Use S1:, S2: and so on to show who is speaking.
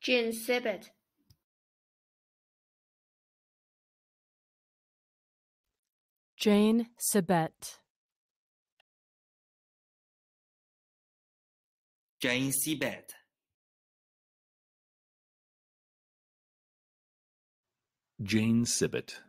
S1: Jean Sibbett Jane Sibbett
S2: Jane Sibbett Jane Sibbett